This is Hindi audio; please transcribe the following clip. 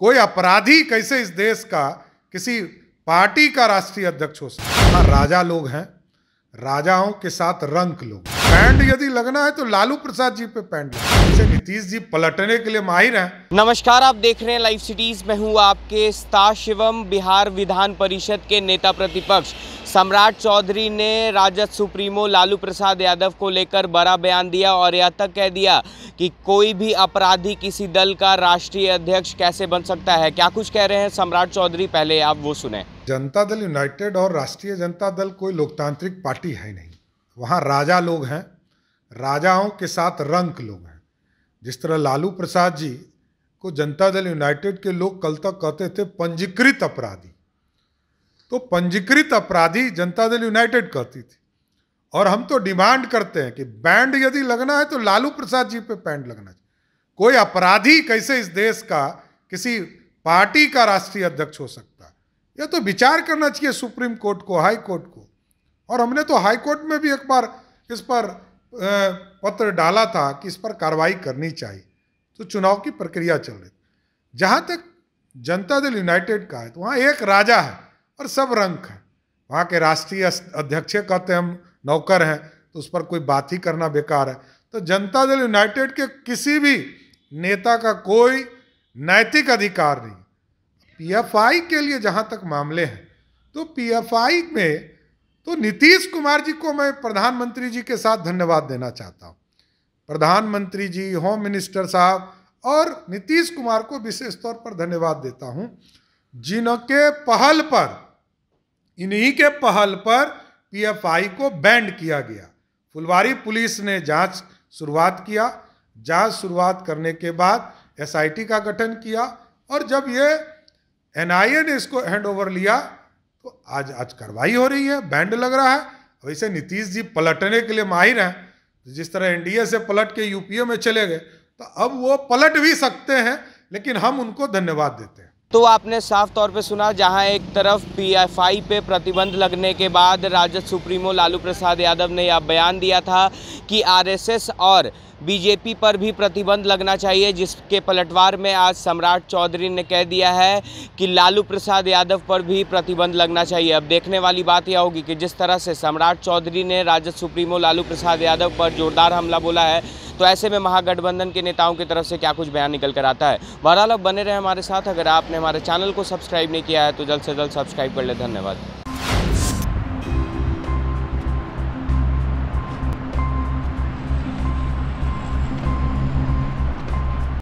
कोई अपराधी कैसे इस देश का किसी पार्टी का राष्ट्रीय अध्यक्ष हो सकता हाँ, राजा लोग हैं राजाओं के साथ रंक लोग पैंट यदि लगना है तो लालू प्रसाद जी पे पैंट जैसे नीतीश जी पलटने के लिए माहिर हैं नमस्कार आप देख रहे हैं लाइव सिटीज में हूँ आपके शिवम बिहार विधान परिषद के नेता प्रतिपक्ष सम्राट चौधरी ने राजद सुप्रीमो लालू प्रसाद यादव को लेकर बड़ा बयान दिया और यह तक कह दिया कि कोई भी अपराधी किसी दल का राष्ट्रीय अध्यक्ष कैसे बन सकता है क्या कुछ कह रहे हैं सम्राट चौधरी पहले आप वो सुने जनता दल यूनाइटेड और राष्ट्रीय जनता दल कोई लोकतांत्रिक पार्टी है नहीं वहाँ राजा लोग हैं राजाओं के साथ रंक लोग हैं जिस तरह लालू प्रसाद जी को जनता दल यूनाइटेड के लोग कल तक कहते थे पंजीकृत अपराधी तो पंजीकृत अपराधी जनता दल यूनाइटेड कहती थी और हम तो डिमांड करते हैं कि बैंड यदि लगना है तो लालू प्रसाद जी पे बैंड लगना चाहिए कोई अपराधी कैसे इस देश का किसी पार्टी का राष्ट्रीय अध्यक्ष हो सकता है यह तो विचार करना चाहिए सुप्रीम कोर्ट को हाई कोर्ट को और हमने तो हाई कोर्ट में भी एक बार इस पर पत्र डाला था कि इस पर कार्रवाई करनी चाहिए तो चुनाव की प्रक्रिया चल रही जहाँ तक जनता दल यूनाइटेड का है तो वहाँ एक राजा है और सब रंग है वहाँ के राष्ट्रीय अध्यक्ष कहते हम नौकर हैं तो उस पर कोई बात ही करना बेकार है तो जनता दल यूनाइटेड के किसी भी नेता का कोई नैतिक अधिकार नहीं पीएफआई के लिए जहाँ तक मामले हैं तो पीएफआई में तो नीतीश कुमार जी को मैं प्रधानमंत्री जी के साथ धन्यवाद देना चाहता हूँ प्रधानमंत्री जी होम मिनिस्टर साहब और नीतीश कुमार को विशेष तौर पर धन्यवाद देता हूँ जिनके पहल पर इन्हीं के पहल पर पीएफआई को बैंड किया गया फुलवारी पुलिस ने जांच शुरुआत किया जांच शुरुआत करने के बाद एसआईटी का गठन किया और जब ये एनआईए ने इसको हैंड ओवर लिया तो आज आज कार्रवाई हो रही है बैंड लग रहा है वैसे नीतीश जी पलटने के लिए माहिर हैं तो जिस तरह एनडीए से पलट के यूपीए में चले गए तो अब वो पलट भी सकते हैं लेकिन हम उनको धन्यवाद देते हैं तो आपने साफ तौर पे सुना जहां एक तरफ पीएफआई पे प्रतिबंध लगने के बाद राजद सुप्रीमो लालू प्रसाद यादव ने यह बयान दिया था कि आरएसएस और बीजेपी पर भी प्रतिबंध लगना चाहिए जिसके पलटवार में आज सम्राट चौधरी ने कह दिया है कि लालू प्रसाद यादव पर भी प्रतिबंध लगना चाहिए अब देखने वाली बात यह होगी कि जिस तरह से सम्राट चौधरी ने राजद सुप्रीमो लालू प्रसाद यादव पर जोरदार हमला बोला है तो ऐसे में महागठबंधन के नेताओं की तरफ से क्या कुछ बयान निकल कर आता है बहरहाल अब बने रहे हमारे साथ अगर आपने हमारे चैनल को सब्सक्राइब नहीं किया है तो जल्द से जल्द सब्सक्राइब कर ले धन्यवाद